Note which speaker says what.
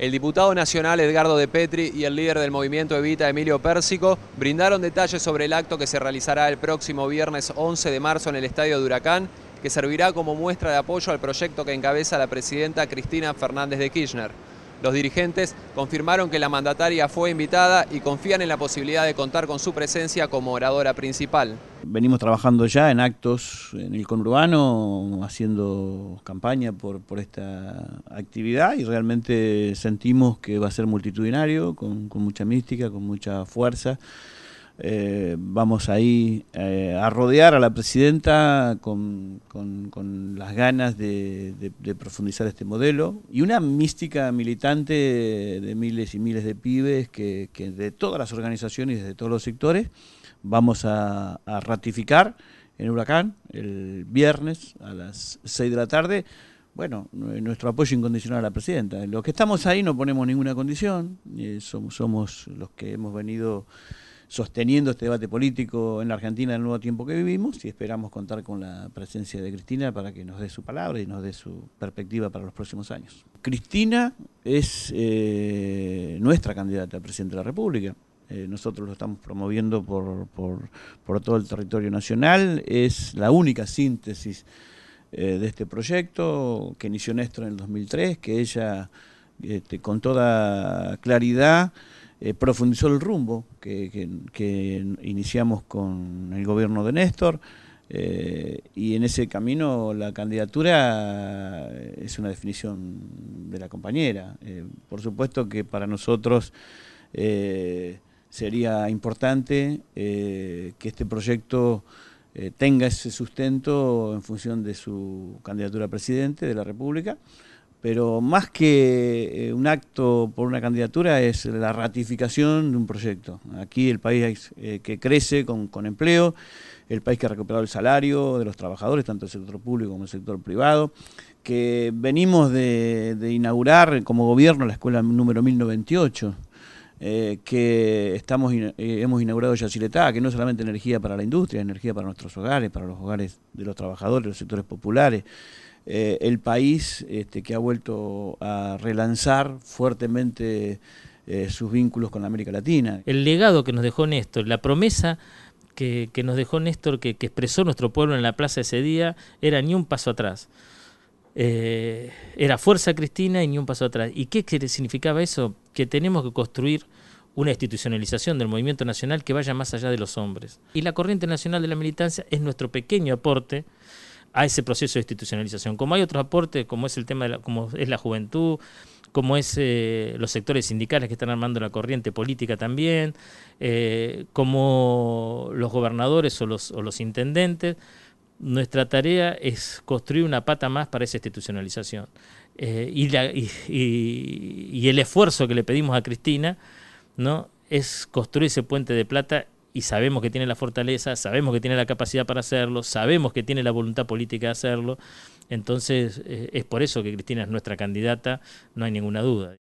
Speaker 1: El diputado nacional Edgardo de Petri y el líder del movimiento Evita, Emilio Pérsico, brindaron detalles sobre el acto que se realizará el próximo viernes 11 de marzo en el Estadio de Huracán, que servirá como muestra de apoyo al proyecto que encabeza la presidenta Cristina Fernández de Kirchner. Los dirigentes confirmaron que la mandataria fue invitada y confían en la posibilidad de contar con su presencia como oradora principal.
Speaker 2: Venimos trabajando ya en actos en el conurbano, haciendo campaña por, esta actividad y realmente sentimos que va a ser multitudinario, con mucha mística, con mucha fuerza. Eh, vamos ahí eh, a rodear a la presidenta con, con, las ganas de, profundizar este modelo y una mística militante de miles y miles de pibes que, de todas las organizaciones y de todos los sectores vamos a, ratificar en Huracán el viernes a las 6 de la tarde bueno, nuestro apoyo incondicional a la presidenta. Los que estamos ahí no ponemos ninguna condición, eh, somos, somos los que hemos venido sosteniendo este debate político en la Argentina en el nuevo tiempo que vivimos y esperamos contar con la presencia de Cristina para que nos dé su palabra y nos dé su perspectiva para los próximos años. Cristina es eh, nuestra candidata a presidente de la República. Eh, nosotros lo estamos promoviendo por, todo el territorio nacional. Es la única síntesis eh, de este proyecto que inició Néstor en el 2003, que ella este, con toda claridad eh, profundizó el rumbo que, iniciamos con el gobierno de Néstor eh, y en ese camino la candidatura eh, es una definición de la compañera. por supuesto que para nosotros sería importante que este proyecto tenga ese sustento en función de su candidatura a presidente de la República pero más que eh, un acto por una candidatura es la ratificación de un proyecto. Aquí el país eh, que crece con, empleo, el país que ha recuperado el salario de los trabajadores, tanto el sector público como el sector privado, que venimos de, inaugurar como gobierno la escuela número 1098. Eh, que estamos hemos inaugurado Yaciletá, que no es solamente energía para la industria, energía para nuestros hogares, para los hogares de los trabajadores, los sectores populares, eh, el país este, que ha vuelto a relanzar fuertemente eh, sus vínculos con América Latina.
Speaker 3: El legado que nos dejó Néstor, la promesa que, nos dejó Néstor, que, expresó nuestro pueblo en la plaza ese día, era ni un paso atrás. Eh, era fuerza Cristina y ni un paso atrás. ¿Y qué significaba eso? Que tenemos que construir una institucionalización del movimiento nacional que vaya más allá de los hombres. Y la corriente nacional de la militancia es nuestro pequeño aporte a ese proceso de institucionalización. Como hay otros aportes, como es el tema de la, como es la juventud, como es eh, los sectores sindicales que están armando la corriente política también, eh, como los gobernadores o los, intendentes, nuestra tarea es construir una pata más para esa institucionalización. Eh, y, y, el esfuerzo que le pedimos a Cristina ¿no? es construir ese puente de plata y sabemos que tiene la fortaleza, sabemos que tiene la capacidad para hacerlo, sabemos que tiene la voluntad política de hacerlo. Entonces eh, es por eso que Cristina es nuestra candidata, no hay ninguna duda.